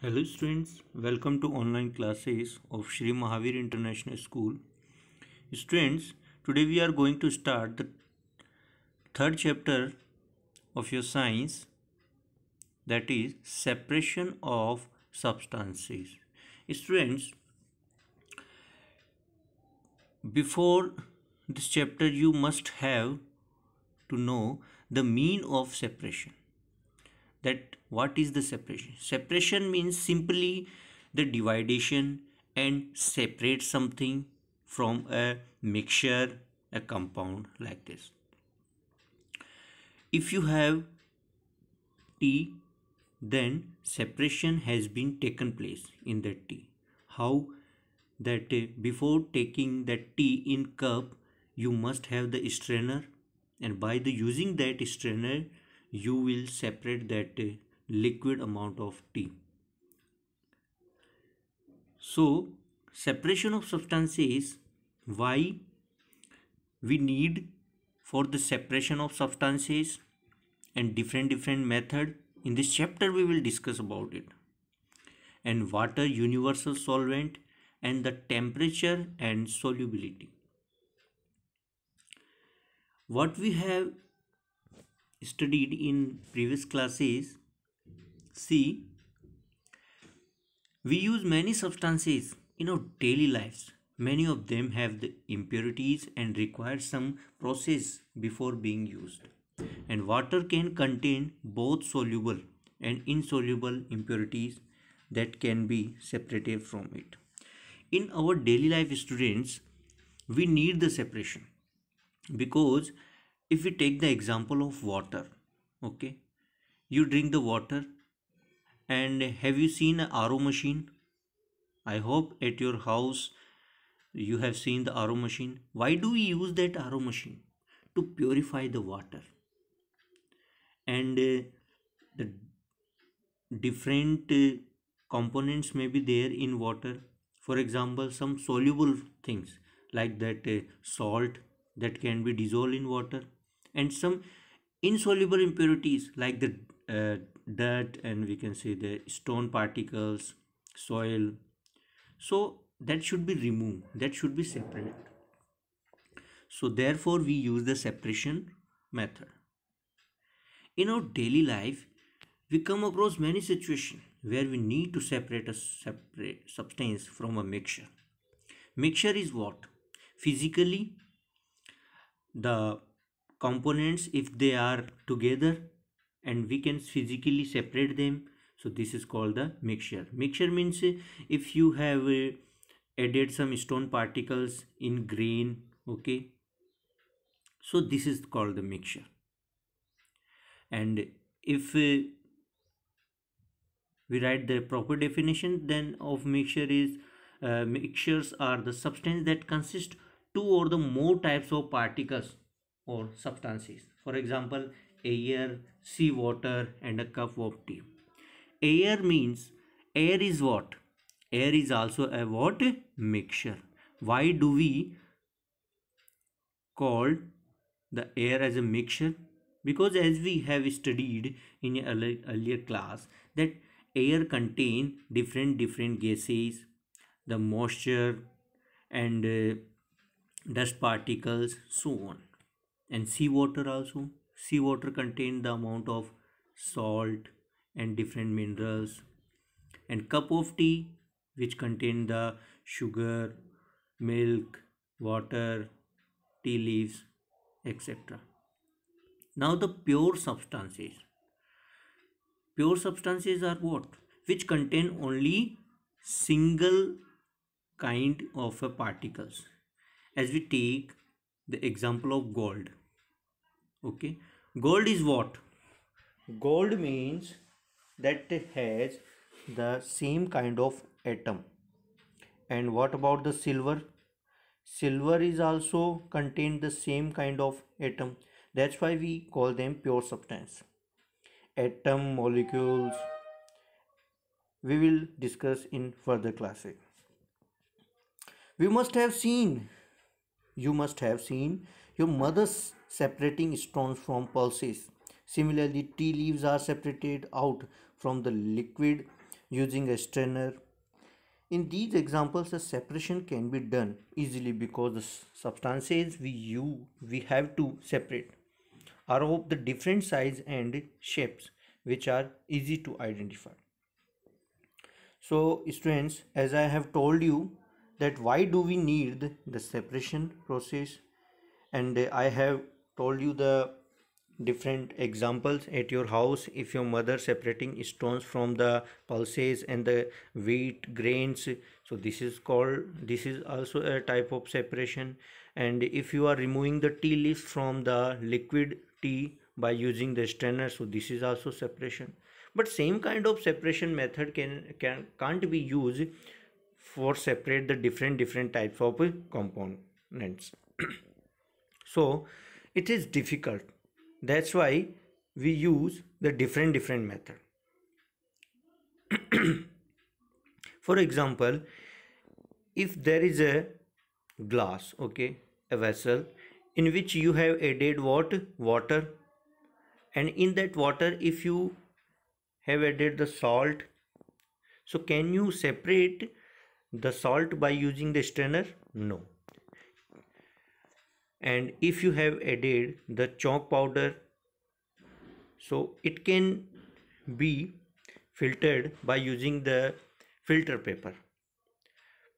Hello students, welcome to online classes of Sri Mahavir International School. Students, today we are going to start the third chapter of your science that is separation of substances. Students, before this chapter you must have to know the mean of separation that what is the separation separation means simply the dividation and separate something from a mixture a compound like this if you have t then separation has been taken place in that t how that uh, before taking that t in cup you must have the strainer and by the using that strainer you will separate that uh, liquid amount of tea. So separation of substances. why we need for the separation of substances and different different method in this chapter we will discuss about it and water universal solvent and the temperature and solubility what we have studied in previous classes see we use many substances in our daily lives many of them have the impurities and require some process before being used and water can contain both soluble and insoluble impurities that can be separated from it in our daily life students we need the separation because if we take the example of water okay you drink the water and have you seen a RO machine I hope at your house you have seen the RO machine why do we use that RO machine to purify the water and uh, the different uh, components may be there in water for example some soluble things like that uh, salt that can be dissolved in water and some insoluble impurities like the uh, dirt and we can say the stone particles soil so that should be removed that should be separated so therefore we use the separation method in our daily life we come across many situations where we need to separate a separate substance from a mixture mixture is what physically the components if they are together and we can physically separate them so this is called the mixture mixture means if you have uh, added some stone particles in grain okay so this is called the mixture and if uh, we write the proper definition then of mixture is uh, mixtures are the substance that consist two or the more types of particles or substances. For example, air, sea water and a cup of tea. Air means air is what? Air is also a what? Mixture. Why do we call the air as a mixture? Because as we have studied in earlier class that air contain different different gases, the moisture and uh, dust particles so on and seawater also seawater contains the amount of salt and different minerals and cup of tea which contain the sugar milk water tea leaves etc now the pure substances pure substances are what which contain only single kind of a particles as we take the example of gold okay gold is what gold means that has the same kind of atom and what about the silver silver is also contain the same kind of atom that's why we call them pure substance atom molecules we will discuss in further classes we must have seen you must have seen your mother's separating stones from pulses. Similarly, tea leaves are separated out from the liquid using a strainer. In these examples, the separation can be done easily because the substances we use, we have to separate are of the different size and shapes which are easy to identify. So students, as I have told you that why do we need the separation process and i have told you the different examples at your house if your mother separating stones from the pulses and the wheat grains so this is called this is also a type of separation and if you are removing the tea leaves from the liquid tea by using the strainer so this is also separation but same kind of separation method can, can can't be used for separate the different different types of components so it is difficult that's why we use the different different method for example if there is a glass okay a vessel in which you have added what water and in that water if you have added the salt so can you separate the salt by using the strainer no and if you have added the chalk powder so it can be filtered by using the filter paper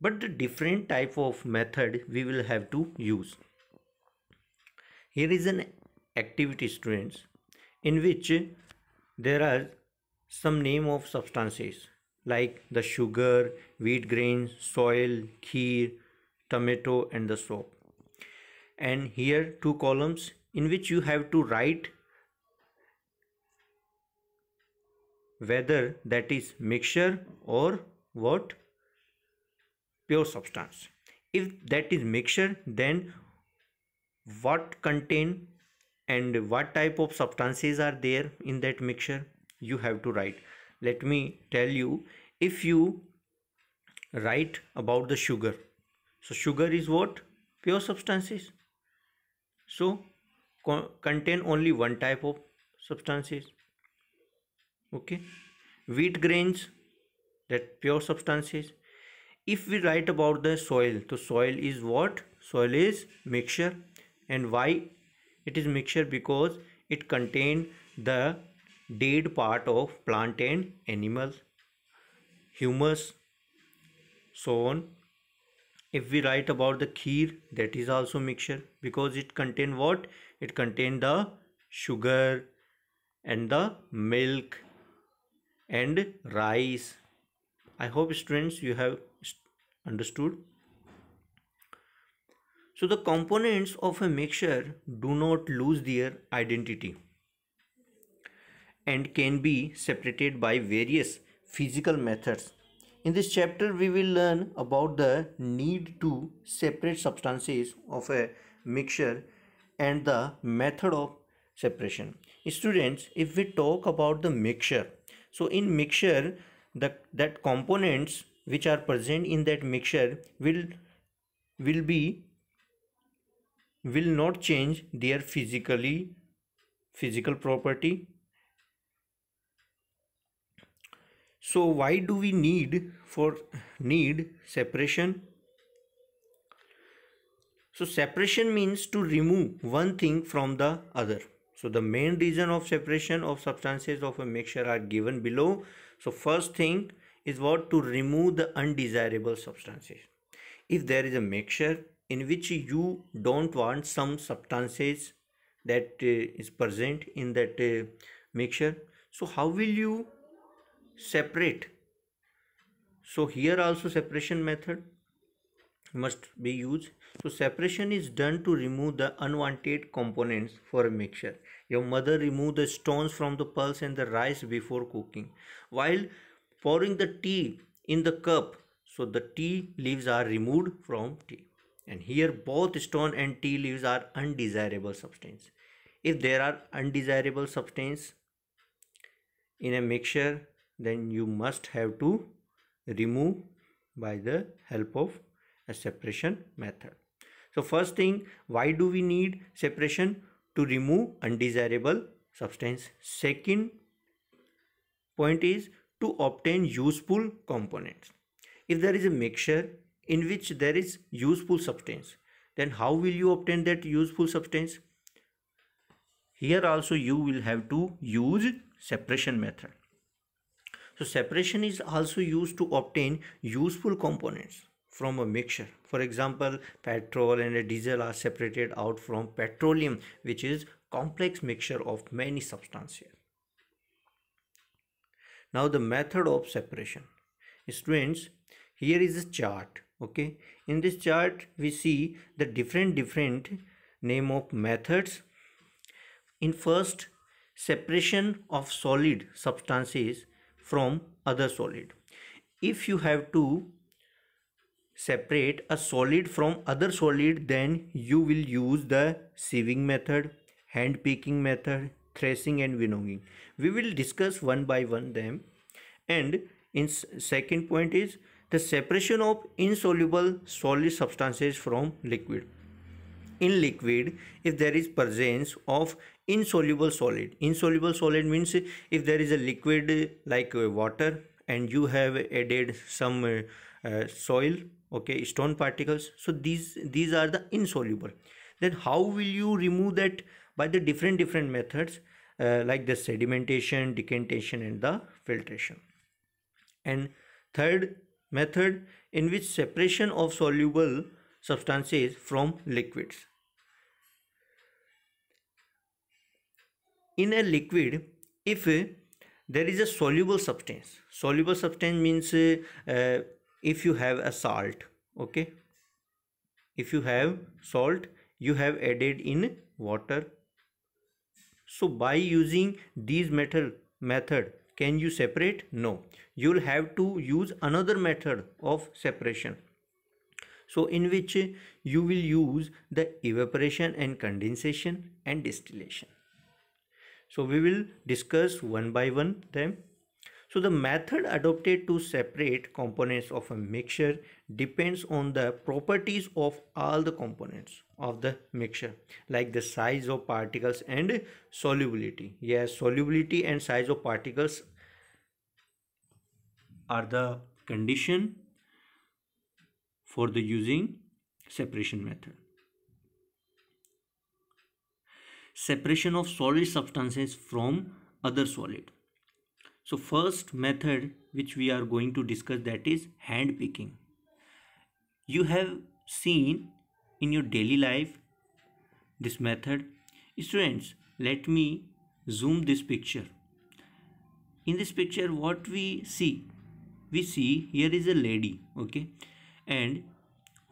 but the different type of method we will have to use here is an activity students in which there are some name of substances like the sugar wheat grains soil kheer tomato and the soap and here two columns in which you have to write whether that is mixture or what pure substance if that is mixture then what contain and what type of substances are there in that mixture you have to write let me tell you if you write about the sugar so sugar is what pure substances so co contain only one type of substances okay wheat grains that pure substances if we write about the soil so soil is what soil is mixture and why it is mixture because it contain the dead part of plant and animals humus so on if we write about the kheer that is also mixture because it contain what it contain the sugar and the milk and rice i hope students you have understood so the components of a mixture do not lose their identity and can be separated by various physical methods in this chapter, we will learn about the need to separate substances of a mixture and the method of separation. Students, if we talk about the mixture, so in mixture, the, that components which are present in that mixture will, will be will not change their physically physical property so why do we need for need separation so separation means to remove one thing from the other so the main reason of separation of substances of a mixture are given below so first thing is what to remove the undesirable substances if there is a mixture in which you don't want some substances that uh, is present in that uh, mixture so how will you separate so here also separation method must be used so separation is done to remove the unwanted components for a mixture your mother removed the stones from the pulse and the rice before cooking while pouring the tea in the cup so the tea leaves are removed from tea and here both stone and tea leaves are undesirable substance if there are undesirable substance in a mixture then you must have to remove by the help of a separation method. So first thing, why do we need separation? To remove undesirable substance. Second point is to obtain useful components. If there is a mixture in which there is useful substance, then how will you obtain that useful substance? Here also you will have to use separation method. So separation is also used to obtain useful components from a mixture. For example, petrol and diesel are separated out from petroleum which is complex mixture of many substances. Now the method of separation. Students, here is a chart. Okay, in this chart we see the different different name of methods. In first, separation of solid substances from other solid if you have to separate a solid from other solid then you will use the sieving method hand picking method threshing and winnowing we will discuss one by one them and in second point is the separation of insoluble solid substances from liquid in liquid if there is presence of insoluble solid insoluble solid means if there is a liquid like uh, water and you have added some uh, soil okay stone particles so these these are the insoluble then how will you remove that by the different different methods uh, like the sedimentation decantation and the filtration and third method in which separation of soluble substances from liquids in a liquid if uh, there is a soluble substance soluble substance means uh, uh, if you have a salt okay if you have salt you have added in water so by using these method method can you separate no you'll have to use another method of separation so in which you will use the evaporation and condensation and distillation so we will discuss one by one them so the method adopted to separate components of a mixture depends on the properties of all the components of the mixture like the size of particles and solubility. Yes, solubility and size of particles are the condition for the using separation method. separation of solid substances from other solid. So first method which we are going to discuss that is hand picking. You have seen in your daily life this method. Students, let me zoom this picture. In this picture what we see? We see here is a lady okay and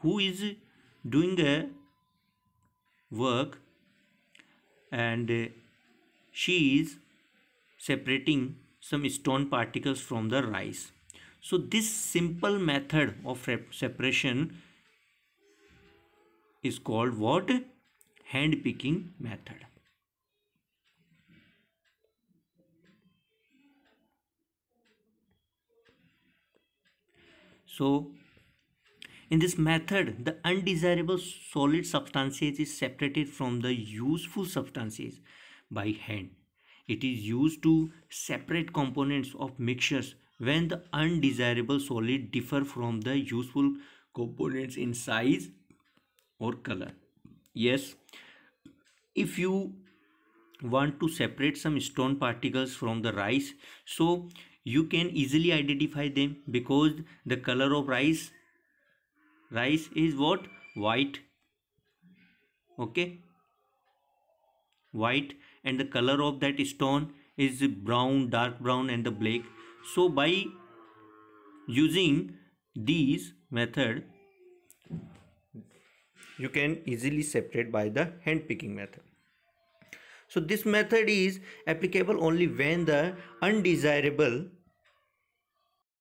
who is doing a work and uh, she is separating some stone particles from the rice so this simple method of separation is called what hand picking method so in this method, the undesirable solid substances is separated from the useful substances by hand. It is used to separate components of mixtures when the undesirable solid differ from the useful components in size or color. Yes, if you want to separate some stone particles from the rice, so you can easily identify them because the color of rice rice is what white okay white and the color of that stone is brown dark brown and the black so by using these method you can easily separate by the hand picking method so this method is applicable only when the undesirable